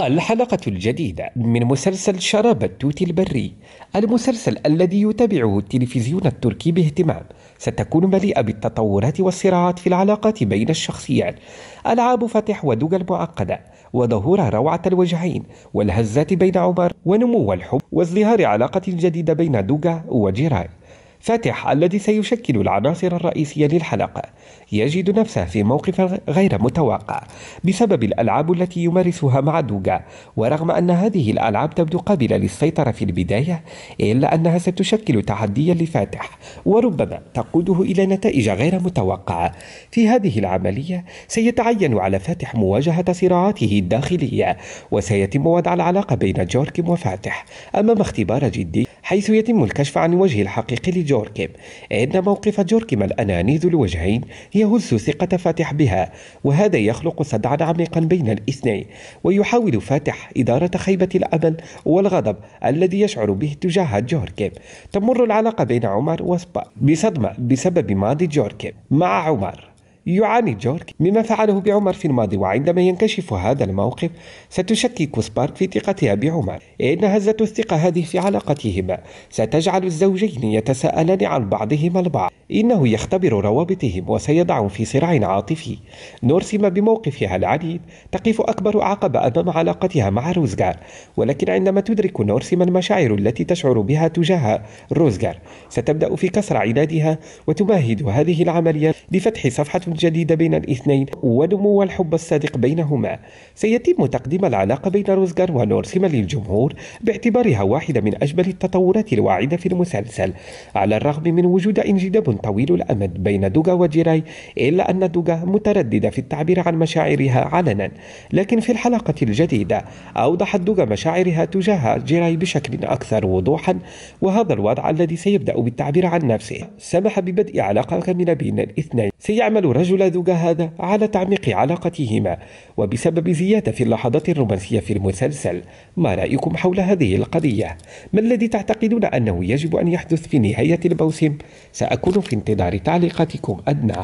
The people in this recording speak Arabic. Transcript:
الحلقة الجديدة من مسلسل شراب التوت البري المسلسل الذي يتابعه التلفزيون التركي باهتمام ستكون مليئة بالتطورات والصراعات في العلاقات بين الشخصيات ألعاب فتح ودوغا المعقدة وظهور روعة الوجهين والهزات بين عمر ونمو الحب وازدهار علاقة جديدة بين دوغا وجيراي فاتح الذي سيشكل العناصر الرئيسية للحلقة يجد نفسه في موقف غير متوقع بسبب الألعاب التي يمارسها مع دوغا ورغم أن هذه الألعاب تبدو قابلة للسيطرة في البداية إلا أنها ستشكل تحديا لفاتح وربما تقوده إلى نتائج غير متوقعة في هذه العملية سيتعين على فاتح مواجهة صراعاته الداخلية وسيتم وضع العلاقة بين جوركيم وفاتح أمام اختبار جدي حيث يتم الكشف عن وجه الحقيقي لجوركيم إن موقف جوركيم الأناني ذو الوجهين يهز ثقة فاتح بها وهذا يخلق صدعا عميقا بين الاثنين ويحاول فاتح إدارة خيبة الأمل والغضب الذي يشعر به تجاه جوركيم تمر العلاقة بين عمر وسبا بصدمة بسبب ماضي جوركيم مع عمر يعاني جورج مما فعله بعمر في الماضي وعندما ينكشف هذا الموقف ستشكك سبارك في ثقتها بعمر إن هزة الثقة هذه في علاقتهما ستجعل الزوجين يتساءلان عن بعضهما البعض إنه يختبر روابطهم وسيضعهم في صراع عاطفي نورسما بموقفها العنيد تقف أكبر عقبة أمام علاقتها مع روزغار ولكن عندما تدرك نورسما المشاعر التي تشعر بها تجاه روزغار ستبدأ في كسر عنادها وتمهد هذه العملية لفتح صفحة جديدة بين الاثنين ونمو الحب الصادق بينهما سيتم تقديم العلاقة بين روزغار ونورسيما للجمهور باعتبارها واحدة من أجمل التطورات الواعدة في المسلسل على الرغم من وجود انجذاب طويل الأمد بين دوغا وجيراي إلا أن دوغا مترددة في التعبير عن مشاعرها علنا لكن في الحلقة الجديدة أوضحت دوغا مشاعرها تجاه جيراي بشكل أكثر وضوحا وهذا الوضع الذي سيبدأ بالتعبير عن نفسه سمح ببدء علاقة كاملة بين الاثنين سيعمل رجل الرجل ذوق هذا على تعميق علاقتهما وبسبب زيادة في اللحظات الرومانسية في المسلسل ما رأيكم حول هذه القضية؟ ما الذي تعتقدون أنه يجب أن يحدث في نهاية الموسم؟ سأكون في انتظار تعليقاتكم أدنى